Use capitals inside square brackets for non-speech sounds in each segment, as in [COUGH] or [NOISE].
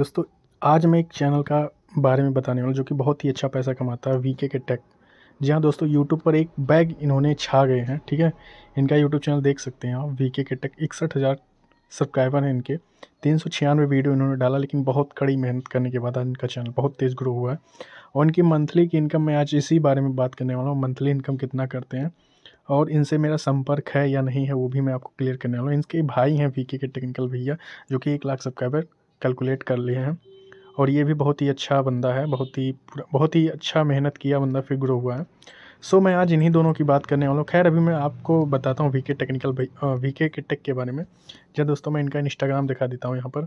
दोस्तों आज मैं एक चैनल का बारे में बताने वाला जो कि बहुत ही अच्छा पैसा कमाता है वी के टेक जी हाँ दोस्तों यूट्यूब पर एक बैग इन्होंने छा गए हैं ठीक है इनका यूट्यूब चैनल देख सकते हैं आप वी के टेक इकसठ हज़ार सब्सक्राइबर हैं इनके तीन सौ छियानवे वीडियो इन्होंने डाला लेकिन बहुत कड़ी मेहनत करने के बाद आज इनका चैनल बहुत तेज़ ग्रो हुआ है और इनकी मंथली की इनकम मैं आज इसी बारे में बात करने वाला हूँ मंथली इनकम कितना करते हैं और इनसे मेरा संपर्क है या नहीं है वो भी मैं आपको क्लियर करने वाला हूँ इनके भाई हैं वी के टेक्निकल भैया जो कि एक लाख सब्सक्राइबर कैलकुलेट कर लिए हैं और ये भी बहुत ही अच्छा बंदा है बहुत ही बहुत ही अच्छा मेहनत किया बंदा फिर ग्रो हुआ है सो मैं आज इन्हीं दोनों की बात करने वाला हूँ खैर अभी मैं आपको बताता हूँ वीके टेक्निकल वीके के टेक के बारे में जब हाँ दोस्तों मैं इनका इंस्टाग्राम दिखा देता हूँ यहाँ पर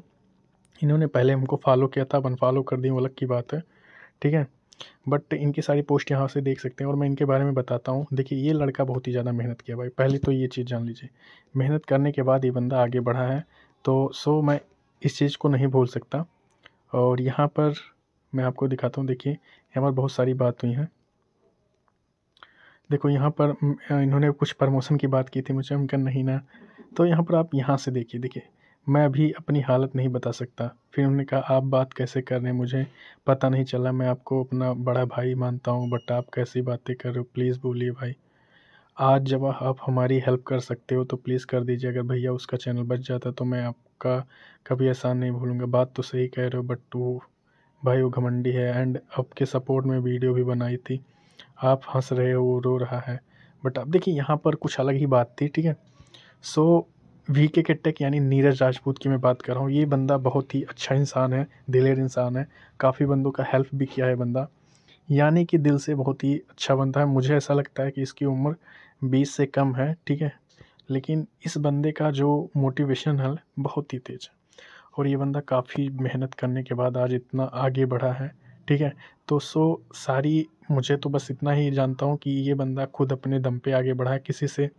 इन्होंने पहले हमको फॉलो किया था अपन फॉलो कर दी वो अलग की बात है ठीक है बट इनकी सारी पोस्ट यहाँ से देख सकते हैं और मैं इनके बारे में बताता हूँ देखिए ये लड़का बहुत ही ज़्यादा मेहनत किया भाई पहले तो ये चीज़ जान लीजिए मेहनत करने के बाद ये बंदा आगे बढ़ा है तो सो मैं इस चीज़ को नहीं भूल सकता और यहाँ पर मैं आपको दिखाता हूँ देखिए यहाँ पर बहुत सारी बात हुई हैं देखो यहाँ पर इन्होंने कुछ प्रमोशन की बात की थी मुझे उनका नहीं ना तो यहाँ पर आप यहाँ से देखिए देखिए मैं अभी अपनी हालत नहीं बता सकता फिर उन्होंने कहा आप बात कैसे कर रहे हैं मुझे पता नहीं चला मैं आपको अपना बड़ा भाई मानता हूँ बट आप कैसी बातें कर रहे हो प्लीज़ बोलिए भाई आज जब आप हमारी हेल्प कर सकते हो तो प्लीज़ कर दीजिए अगर भैया उसका चैनल बच जाता तो मैं आप आपका कभी ऐसा नहीं भूलूंगा बात तो सही कह रहे हो बट्टू भाई वो घमंडी है एंड आपके सपोर्ट में वीडियो भी बनाई थी आप हंस रहे हो रो रहा है बट आप देखिए यहाँ पर कुछ अलग ही बात थी ठीक है सो वी के टेक यानी नीरज राजपूत की मैं बात कर रहा हूँ ये बंदा बहुत ही अच्छा इंसान है दिलेर इंसान है काफ़ी बंदों का हेल्प भी किया है बंदा यानी कि दिल से बहुत ही अच्छा बनता है मुझे ऐसा लगता है कि इसकी उम्र बीस से कम है ठीक है लेकिन इस बंदे का जो मोटिवेशन है बहुत ही तेज है और ये बंदा काफ़ी मेहनत करने के बाद आज इतना आगे बढ़ा है ठीक है तो सो सारी मुझे तो बस इतना ही जानता हूँ कि ये बंदा खुद अपने दम पे आगे बढ़ा है किसी से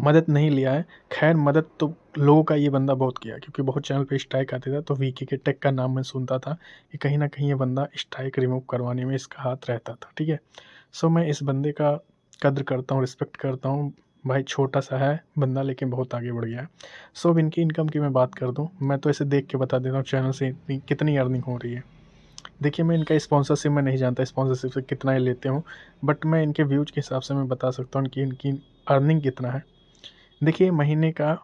मदद नहीं लिया है खैर मदद तो लोगों का ये बंदा बहुत किया क्योंकि बहुत चैनल पे स्ट्राइक आते थे तो वीके के टेक का नाम मैं सुनता था कि कहीं ना कहीं ये बंदा स्ट्राइक रिमूव करवाने में इसका हाथ रहता था ठीक है सो मैं इस बंदे का कद्र करता हूँ रिस्पेक्ट करता हूँ भाई छोटा सा है बंदा लेकिन बहुत आगे बढ़ गया है सो अब इनकी इनकम की मैं बात कर दूँ मैं तो ऐसे देख के बता देता हूँ चैनल से इतनी कितनी अर्निंग हो रही है देखिए मैं इनका स्पॉन्सरशिप मैं नहीं जानता स्पॉन्सरशिप से कितना ही लेते हूँ बट मैं इनके व्यूज के हिसाब से मैं बता सकता हूँ कि इनकी अर्निंग कितना है देखिए महीने का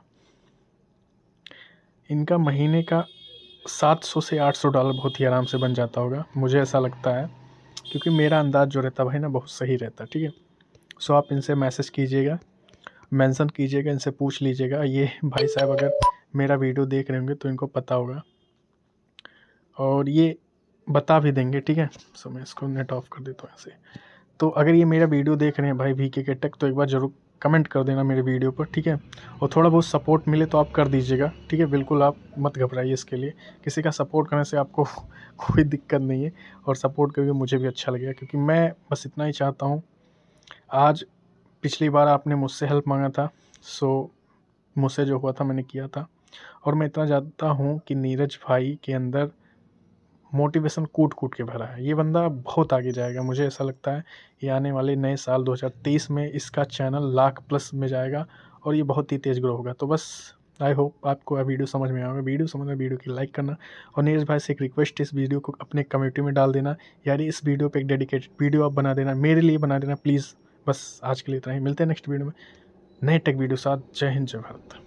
इनका महीने का 700 से 800 डॉलर बहुत ही आराम से बन जाता होगा मुझे ऐसा लगता है क्योंकि मेरा अंदाज़ जो रहता है भाई ना बहुत सही रहता है ठीक है सो आप इनसे मैसेज कीजिएगा मेंशन कीजिएगा इनसे पूछ लीजिएगा ये भाई साहब अगर मेरा वीडियो देख रहे होंगे तो इनको पता होगा और ये बता भी देंगे ठीक है सो मैं इसको नेट ऑफ कर देता हूँ ऐसे तो अगर ये मेरा वीडियो देख रहे हैं भाई वी के के टक तो एक बार ज़रूर कमेंट कर देना मेरे वीडियो पर ठीक है और थोड़ा बहुत सपोर्ट मिले तो आप कर दीजिएगा ठीक है बिल्कुल आप मत घबराइए इसके लिए किसी का सपोर्ट करने से आपको [LAUGHS] कोई दिक्कत नहीं है और सपोर्ट करके मुझे भी अच्छा लगेगा क्योंकि मैं बस इतना ही चाहता हूँ आज पिछली बार आपने मुझसे हेल्प मांगा था सो मुझसे जो हुआ था मैंने किया था और मैं इतना जानता हूँ कि नीरज भाई के अंदर मोटिवेशन कूट कूट के भरा है ये बंदा बहुत आगे जाएगा मुझे ऐसा लगता है ये आने वाले नए साल 2023 में इसका चैनल लाख प्लस में जाएगा और ये बहुत ही तेज़ ग्रो होगा तो बस आई होप आपको वीडियो समझ में आएगा वीडियो समझ में वीडियो की लाइक करना और नीरज भाई से एक रिक्वेस्ट इस वीडियो को अपने कम्युनिटी में डाल देना यानी इस वीडियो पर एक डेडिकेटेड वीडियो आप बना देना मेरे लिए बना देना प्लीज़ बस आज के लिए इतना ही मिलते हैं नेक्स्ट वीडियो में नए टेक वीडियो साथ जय हिंद जय भारत